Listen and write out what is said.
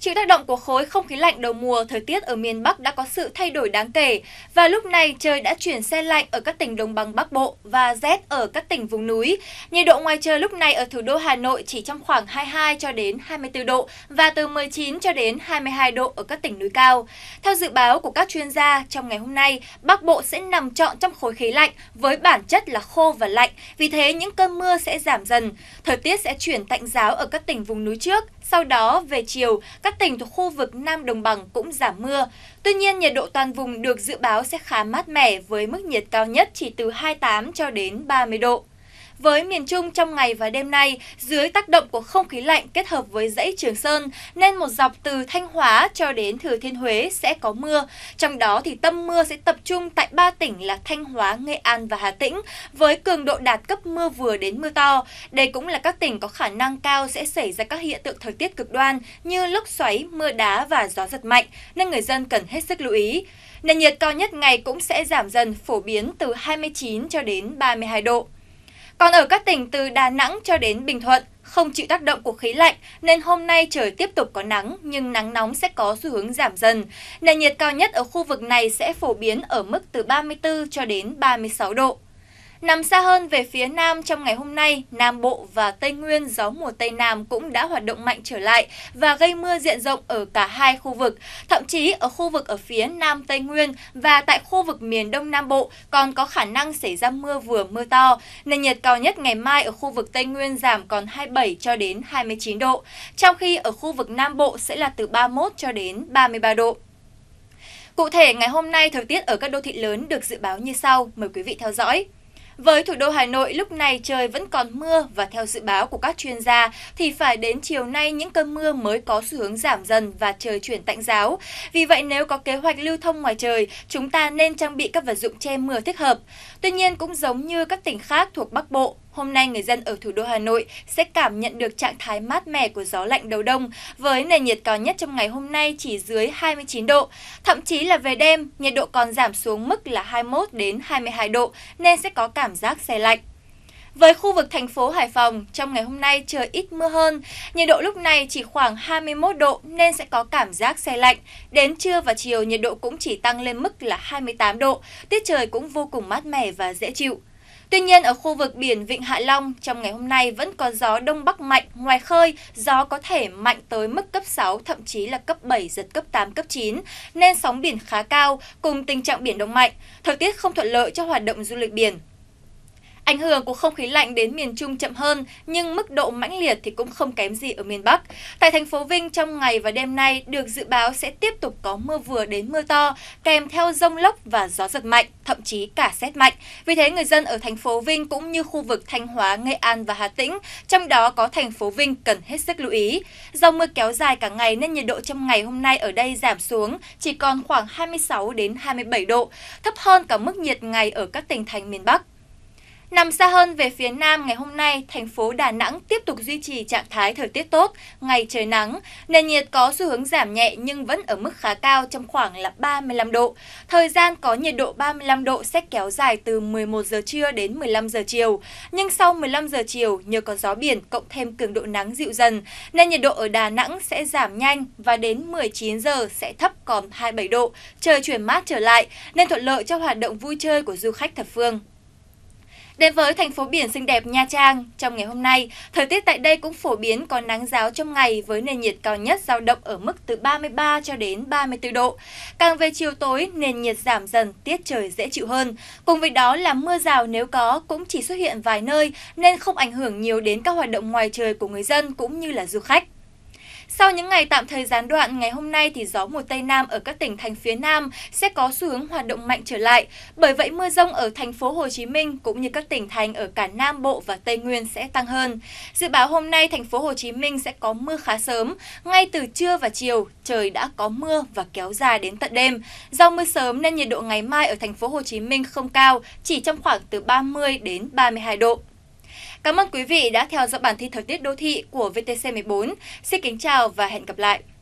Chịu tác động của khối không khí lạnh đầu mùa, thời tiết ở miền Bắc đã có sự thay đổi đáng kể và lúc này trời đã chuyển xe lạnh ở các tỉnh đồng bằng Bắc Bộ và rét ở các tỉnh vùng núi. Nhiệt độ ngoài trời lúc này ở thủ đô Hà Nội chỉ trong khoảng 22 cho đến 24 độ và từ 19 cho đến 22 độ ở các tỉnh núi cao. Theo dự báo của các chuyên gia, trong ngày hôm nay, Bắc Bộ sẽ nằm trọn trong khối khí lạnh với bản chất là khô và lạnh, vì thế những cơn mưa sẽ giảm dần. Thời tiết sẽ chuyển tạnh giáo ở các tỉnh vùng núi trước, sau đó về chiều, các tỉnh thuộc khu vực Nam Đồng Bằng cũng giảm mưa. Tuy nhiên, nhiệt độ toàn vùng được dự báo sẽ khá mát mẻ với mức nhiệt cao nhất chỉ từ 28 cho đến 30 độ. Với miền Trung trong ngày và đêm nay, dưới tác động của không khí lạnh kết hợp với dãy Trường Sơn, nên một dọc từ Thanh Hóa cho đến Thừa Thiên Huế sẽ có mưa. Trong đó thì tâm mưa sẽ tập trung tại ba tỉnh là Thanh Hóa, Nghệ An và Hà Tĩnh, với cường độ đạt cấp mưa vừa đến mưa to. Đây cũng là các tỉnh có khả năng cao sẽ xảy ra các hiện tượng thời tiết cực đoan như lốc xoáy, mưa đá và gió giật mạnh, nên người dân cần hết sức lưu ý. Nền nhiệt cao nhất ngày cũng sẽ giảm dần phổ biến từ 29 cho đến 32 độ. Còn ở các tỉnh từ Đà Nẵng cho đến Bình Thuận, không chịu tác động của khí lạnh nên hôm nay trời tiếp tục có nắng nhưng nắng nóng sẽ có xu hướng giảm dần. Nền nhiệt cao nhất ở khu vực này sẽ phổ biến ở mức từ 34 cho đến 36 độ. Nằm xa hơn về phía Nam trong ngày hôm nay, Nam Bộ và Tây Nguyên gió mùa Tây Nam cũng đã hoạt động mạnh trở lại và gây mưa diện rộng ở cả hai khu vực. Thậm chí ở khu vực ở phía Nam Tây Nguyên và tại khu vực miền Đông Nam Bộ còn có khả năng xảy ra mưa vừa mưa to. Nền nhiệt cao nhất ngày mai ở khu vực Tây Nguyên giảm còn 27 cho đến 29 độ, trong khi ở khu vực Nam Bộ sẽ là từ 31 cho đến 33 độ. Cụ thể, ngày hôm nay thời tiết ở các đô thị lớn được dự báo như sau. Mời quý vị theo dõi. Với thủ đô Hà Nội, lúc này trời vẫn còn mưa và theo dự báo của các chuyên gia thì phải đến chiều nay những cơn mưa mới có xu hướng giảm dần và trời chuyển tạnh giáo. Vì vậy nếu có kế hoạch lưu thông ngoài trời, chúng ta nên trang bị các vật dụng che mưa thích hợp. Tuy nhiên cũng giống như các tỉnh khác thuộc Bắc Bộ, Hôm nay người dân ở thủ đô Hà Nội sẽ cảm nhận được trạng thái mát mẻ của gió lạnh đầu đông với nền nhiệt cao nhất trong ngày hôm nay chỉ dưới 29 độ, thậm chí là về đêm nhiệt độ còn giảm xuống mức là 21 đến 22 độ nên sẽ có cảm giác xe lạnh. Với khu vực thành phố Hải Phòng, trong ngày hôm nay trời ít mưa hơn, nhiệt độ lúc này chỉ khoảng 21 độ nên sẽ có cảm giác xe lạnh. Đến trưa và chiều nhiệt độ cũng chỉ tăng lên mức là 28 độ, tiết trời cũng vô cùng mát mẻ và dễ chịu. Tuy nhiên, ở khu vực biển Vịnh Hạ Long trong ngày hôm nay vẫn có gió đông bắc mạnh, ngoài khơi gió có thể mạnh tới mức cấp 6, thậm chí là cấp 7, giật cấp 8, cấp 9, nên sóng biển khá cao cùng tình trạng biển đông mạnh. Thời tiết không thuận lợi cho hoạt động du lịch biển. Ảnh hưởng của không khí lạnh đến miền Trung chậm hơn, nhưng mức độ mãnh liệt thì cũng không kém gì ở miền Bắc. Tại thành phố Vinh trong ngày và đêm nay được dự báo sẽ tiếp tục có mưa vừa đến mưa to, kèm theo rông lốc và gió giật mạnh, thậm chí cả xét mạnh. Vì thế người dân ở thành phố Vinh cũng như khu vực Thanh Hóa, Nghệ An và Hà Tĩnh, trong đó có thành phố Vinh cần hết sức lưu ý. Do mưa kéo dài cả ngày nên nhiệt độ trong ngày hôm nay ở đây giảm xuống chỉ còn khoảng 26 đến 27 độ, thấp hơn cả mức nhiệt ngày ở các tỉnh thành miền Bắc. Nằm xa hơn về phía Nam ngày hôm nay, thành phố Đà Nẵng tiếp tục duy trì trạng thái thời tiết tốt, ngày trời nắng, nền nhiệt có xu hướng giảm nhẹ nhưng vẫn ở mức khá cao trong khoảng là 35 độ. Thời gian có nhiệt độ 35 độ sẽ kéo dài từ 11 giờ trưa đến 15 giờ chiều, nhưng sau 15 giờ chiều nhờ có gió biển cộng thêm cường độ nắng dịu dần, nên nhiệt độ ở Đà Nẵng sẽ giảm nhanh và đến 19 giờ sẽ thấp còn 27 độ, trời chuyển mát trở lại nên thuận lợi cho hoạt động vui chơi của du khách thập phương. Đến với thành phố biển xinh đẹp Nha Trang, trong ngày hôm nay, thời tiết tại đây cũng phổ biến có nắng giáo trong ngày với nền nhiệt cao nhất dao động ở mức từ 33 cho đến 34 độ. Càng về chiều tối, nền nhiệt giảm dần, tiết trời dễ chịu hơn. Cùng với đó là mưa rào nếu có cũng chỉ xuất hiện vài nơi nên không ảnh hưởng nhiều đến các hoạt động ngoài trời của người dân cũng như là du khách. Sau những ngày tạm thời gián đoạn, ngày hôm nay thì gió mùa Tây Nam ở các tỉnh thành phía Nam sẽ có xu hướng hoạt động mạnh trở lại. Bởi vậy mưa rông ở thành phố Hồ Chí Minh cũng như các tỉnh thành ở cả Nam Bộ và Tây Nguyên sẽ tăng hơn. Dự báo hôm nay thành phố Hồ Chí Minh sẽ có mưa khá sớm, ngay từ trưa và chiều trời đã có mưa và kéo dài đến tận đêm. Do mưa sớm nên nhiệt độ ngày mai ở thành phố Hồ Chí Minh không cao, chỉ trong khoảng từ 30 đến 32 độ. Cảm ơn quý vị đã theo dõi bản tin thời tiết đô thị của VTC14. Xin kính chào và hẹn gặp lại.